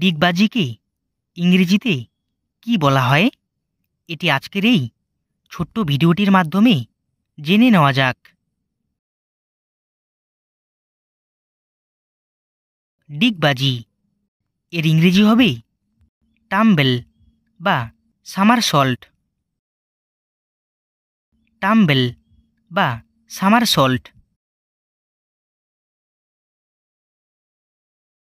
ডিগবাজিকে ইংরেজিতে কি বলা হয় এটি আজকের এই ছোট্ট ভিডিওটির মাধ্যমে জেনে নেওয়া যাক ডিগবাজি এর ইংরেজি হবে টাম্বেল বা সামার সল্ট টাম্বেল বা সামার সল্ট